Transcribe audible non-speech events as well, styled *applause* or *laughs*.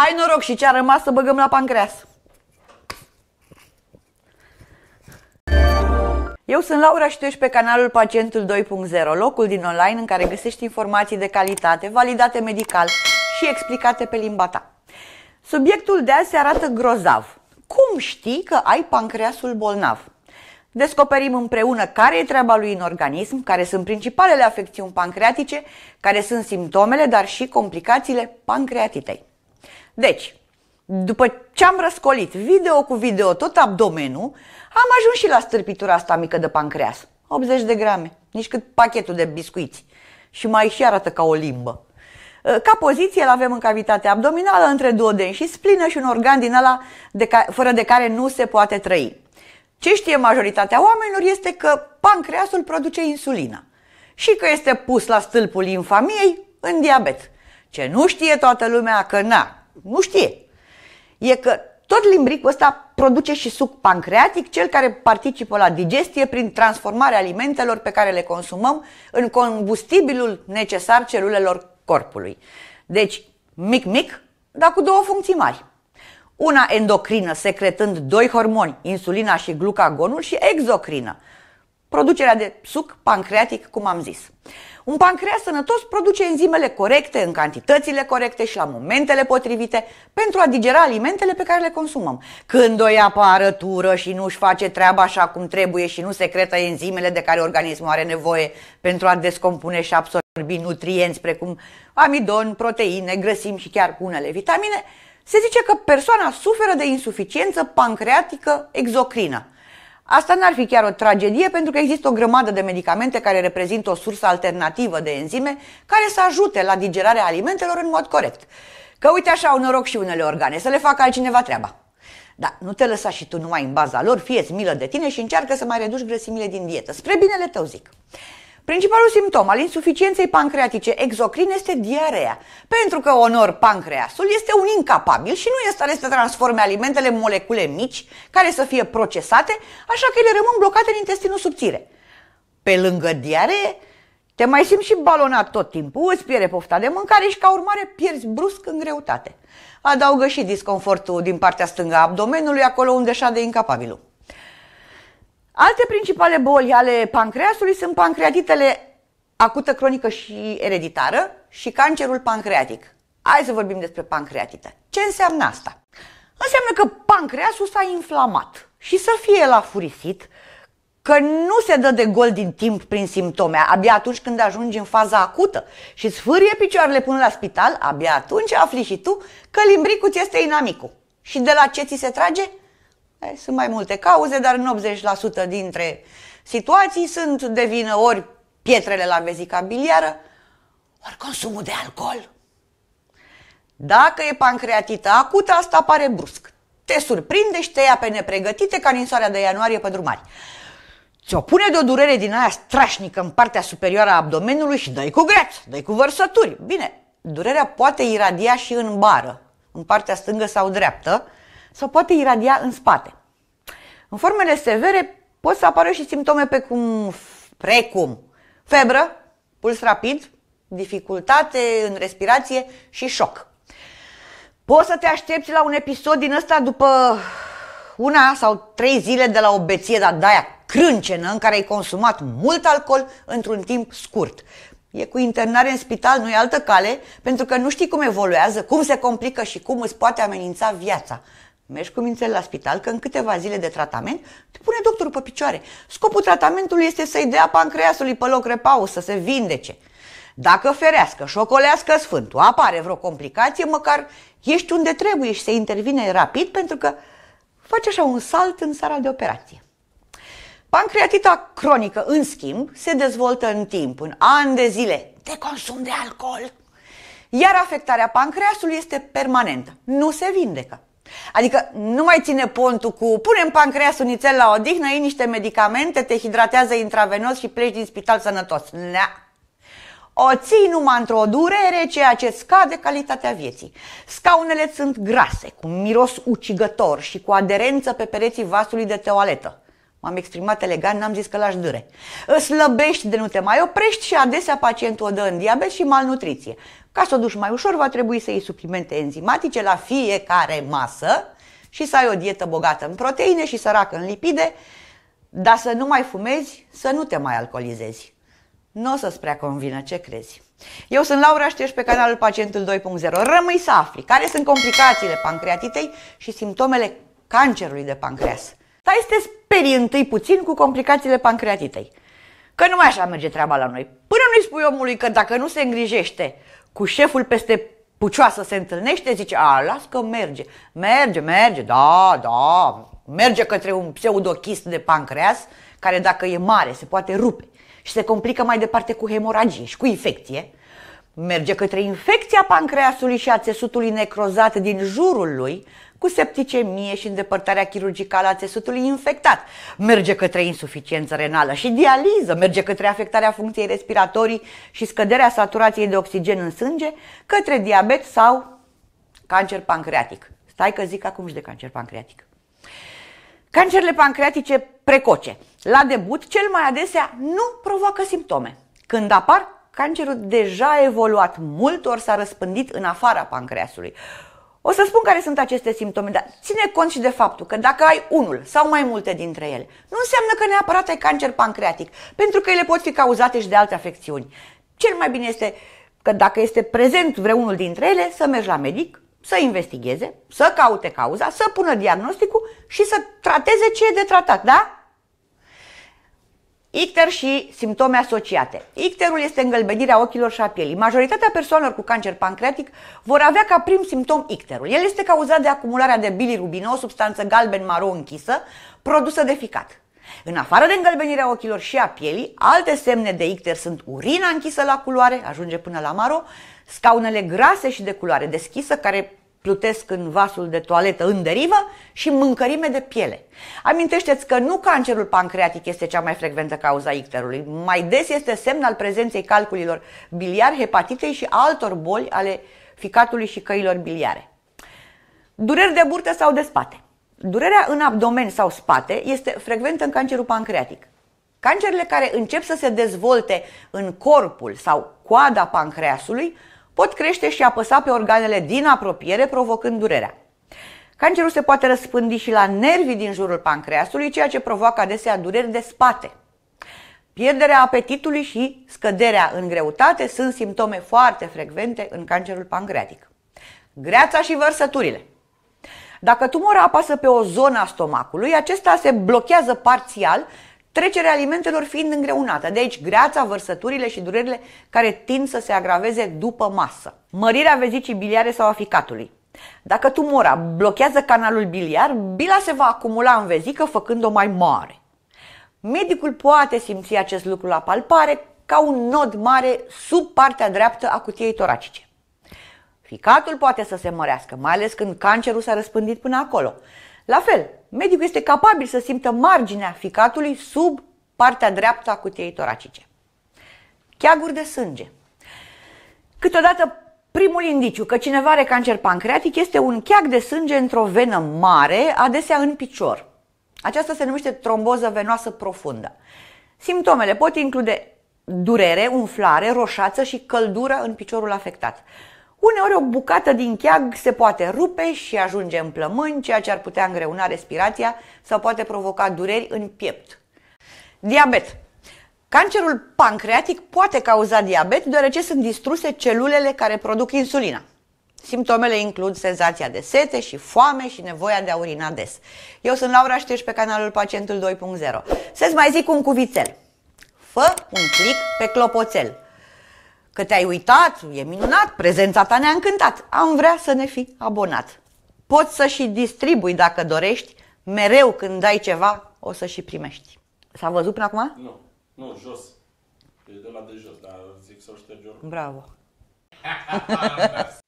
Hai noroc și ce a rămas să băgăm la pancreas. Eu sunt Laura și tu ești pe canalul Pacientul 2.0, locul din online în care găsești informații de calitate, validate medical și explicate pe limba ta. Subiectul de azi se arată grozav. Cum știi că ai pancreasul bolnav? Descoperim împreună care e treaba lui în organism, care sunt principalele afecțiuni pancreatice, care sunt simptomele, dar și complicațiile pancreatitei. Deci, după ce am răscolit video cu video tot abdomenul, am ajuns și la stârpitura asta mică de pancreas. 80 de grame, nici cât pachetul de biscuiți. Și mai și arată ca o limbă. Uh, ca poziție îl avem în cavitatea abdominală între duoden și splină și un organ din ăla de ca- fără de care nu se poate trăi. Ce știe majoritatea oamenilor este că pancreasul produce insulina și că este pus la stâlpul infamiei în diabet. Ce nu știe toată lumea că na, nu știe. E că tot limbricul ăsta produce și suc pancreatic, cel care participă la digestie prin transformarea alimentelor pe care le consumăm în combustibilul necesar celulelor corpului. Deci, mic-mic, dar cu două funcții mari. Una endocrină, secretând doi hormoni, insulina și glucagonul, și exocrină, Producerea de suc pancreatic, cum am zis. Un pancreas sănătos produce enzimele corecte, în cantitățile corecte și la momentele potrivite, pentru a digera alimentele pe care le consumăm. Când o ia pe arătură și nu își face treaba așa cum trebuie și nu secretă enzimele de care organismul are nevoie pentru a descompune și absorbi nutrienți precum amidon, proteine, grăsimi și chiar unele vitamine, se zice că persoana suferă de insuficiență pancreatică exocrină. Asta n-ar fi chiar o tragedie pentru că există o grămadă de medicamente care reprezintă o sursă alternativă de enzime care să ajute la digerarea alimentelor în mod corect. Că uite așa au noroc și unele organe, să le facă altcineva treaba. Dar nu te lăsa și tu numai în baza lor, fie-ți milă de tine și încearcă să mai reduci grăsimile din dietă. Spre binele tău zic. Principalul simptom al insuficienței pancreatice exocrine este diarea, pentru că onor pancreasul este un incapabil și nu este stare să transforme alimentele în molecule mici care să fie procesate, așa că ele rămân blocate în intestinul subțire. Pe lângă diaree, te mai simți și balonat tot timpul, îți pierde pofta de mâncare și ca urmare pierzi brusc în greutate. Adaugă și disconfortul din partea stângă a abdomenului, acolo unde șade incapabilul. Alte principale boli ale pancreasului sunt pancreatitele acută, cronică și ereditară și cancerul pancreatic. Hai să vorbim despre pancreatită. Ce înseamnă asta? Înseamnă că pancreasul s-a inflamat și să fie la furisit, că nu se dă de gol din timp prin simptome. Abia atunci când ajungi în faza acută și sfârie picioarele până la spital, abia atunci afli și tu că limbricul ți este inamicul. Și de la ce ți se trage? Sunt mai multe cauze, dar în 80% dintre situații sunt de vină ori pietrele la vezica biliară, ori consumul de alcool. Dacă e pancreatită acută, asta apare brusc. Te surprinde și te ia pe nepregătite ca ninsoarea de ianuarie pe drumari. Ți-o pune de o durere din aia strașnică în partea superioară a abdomenului și dai cu greț, dai cu vărsături. Bine, durerea poate iradia și în bară, în partea stângă sau dreaptă, sau poate iradia în spate. În formele severe pot să apară și simptome pe cum, precum febră, puls rapid, dificultate în respirație și șoc. Poți să te aștepți la un episod din ăsta după una sau trei zile de la o beție de aia crâncenă în care ai consumat mult alcool într-un timp scurt. E cu internare în spital, nu e altă cale, pentru că nu știi cum evoluează, cum se complică și cum îți poate amenința viața. Mergi cu mințele la spital că în câteva zile de tratament te pune doctorul pe picioare. Scopul tratamentului este să-i dea pancreasului pe loc repaus, să se vindece. Dacă ferească și sfântul, apare vreo complicație, măcar ești unde trebuie și se intervine rapid pentru că face așa un salt în sala de operație. Pancreatita cronică, în schimb, se dezvoltă în timp, în ani de zile, de consum de alcool. Iar afectarea pancreasului este permanentă, nu se vindecă. Adică nu mai ține pontul cu punem pancreasul nițel la odihnă, iei niște medicamente, te hidratează intravenos și pleci din spital sănătos. Nea. O ții numai într-o durere, ceea ce scade calitatea vieții. Scaunele sunt grase, cu miros ucigător și cu aderență pe pereții vasului de toaletă m-am exprimat elegant, n-am zis că l-aș dure. Slăbești de nu te mai oprești și adesea pacientul o dă în diabet și malnutriție. Ca să o duci mai ușor, va trebui să iei suplimente enzimatice la fiecare masă și să ai o dietă bogată în proteine și săracă în lipide, dar să nu mai fumezi, să nu te mai alcoolizezi. Nu o să-ți prea convină ce crezi. Eu sunt Laura Șteș pe canalul Pacientul 2.0. Rămâi să afli care sunt complicațiile pancreatitei și simptomele cancerului de pancreas. Dar este sperii întâi puțin cu complicațiile pancreatitei. Că mai așa merge treaba la noi. Până nu-i spui omului că dacă nu se îngrijește cu șeful peste pucioasă se întâlnește, zice, a, las că merge, merge, merge, da, da, merge către un pseudochist de pancreas, care dacă e mare se poate rupe și se complică mai departe cu hemoragie și cu infecție, merge către infecția pancreasului și a țesutului necrozat din jurul lui, cu septicemie și îndepărtarea chirurgicală a țesutului infectat, merge către insuficiență renală și dializă, merge către afectarea funcției respiratorii și scăderea saturației de oxigen în sânge, către diabet sau cancer pancreatic. Stai că zic acum și de cancer pancreatic. Cancerele pancreatice precoce, la debut, cel mai adesea nu provoacă simptome. Când apar, cancerul deja a evoluat mult ori s-a răspândit în afara pancreasului. O să spun care sunt aceste simptome, dar ține cont și de faptul că dacă ai unul sau mai multe dintre ele, nu înseamnă că neapărat ai cancer pancreatic, pentru că ele pot fi cauzate și de alte afecțiuni. Cel mai bine este că dacă este prezent vreunul dintre ele, să mergi la medic, să investigheze, să caute cauza, să pună diagnosticul și să trateze ce e de tratat, da? Icter și simptome asociate. Icterul este îngălbenirea ochilor și a pielii. Majoritatea persoanelor cu cancer pancreatic vor avea ca prim simptom icterul. El este cauzat de acumularea de bilirubină, o substanță galben-maro închisă, produsă de ficat. În afară de îngălbenirea ochilor și a pielii, alte semne de icter sunt urina închisă la culoare, ajunge până la maro, scaunele grase și de culoare deschisă, care plutesc în vasul de toaletă în derivă și mâncărime de piele. Amintește-ți că nu cancerul pancreatic este cea mai frecventă cauza icterului. Mai des este semn al prezenței calculilor biliar, hepatitei și altor boli ale ficatului și căilor biliare. Dureri de burtă sau de spate. Durerea în abdomen sau spate este frecventă în cancerul pancreatic. Cancerele care încep să se dezvolte în corpul sau coada pancreasului pot crește și apăsa pe organele din apropiere, provocând durerea. Cancerul se poate răspândi și la nervii din jurul pancreasului, ceea ce provoacă adesea dureri de spate. Pierderea apetitului și scăderea în greutate sunt simptome foarte frecvente în cancerul pancreatic. Greața și vărsăturile. Dacă tumora apasă pe o zonă a stomacului, acesta se blochează parțial trecerea alimentelor fiind îngreunată. De aici greața, vărsăturile și durerile care tind să se agraveze după masă. Mărirea vezicii biliare sau a ficatului. Dacă tumora blochează canalul biliar, bila se va acumula în vezică făcând-o mai mare. Medicul poate simți acest lucru la palpare ca un nod mare sub partea dreaptă a cutiei toracice. Ficatul poate să se mărească, mai ales când cancerul s-a răspândit până acolo. La fel, medicul este capabil să simtă marginea ficatului sub partea dreaptă a cutiei toracice. Cheaguri de sânge. Câteodată primul indiciu că cineva are cancer pancreatic este un cheag de sânge într-o venă mare, adesea în picior. Aceasta se numește tromboză venoasă profundă. Simptomele pot include durere, umflare, roșață și căldură în piciorul afectat. Uneori o bucată din cheag se poate rupe și ajunge în plămâni, ceea ce ar putea îngreuna respirația sau poate provoca dureri în piept. Diabet. Cancerul pancreatic poate cauza diabet deoarece sunt distruse celulele care produc insulina. Simptomele includ senzația de sete și foame și nevoia de a urina des. Eu sunt Laura Șteș pe canalul Pacientul 2.0. Să-ți mai zic un cuvițel. Fă un clic pe clopoțel că te-ai uitat, e minunat, prezența ta ne-a încântat. Am vrea să ne fi abonat. Poți să și distribui dacă dorești, mereu când dai ceva o să și primești. S-a văzut până acum? Nu, nu, jos. E de la de jos, dar zic să o ștergi Bravo. *laughs*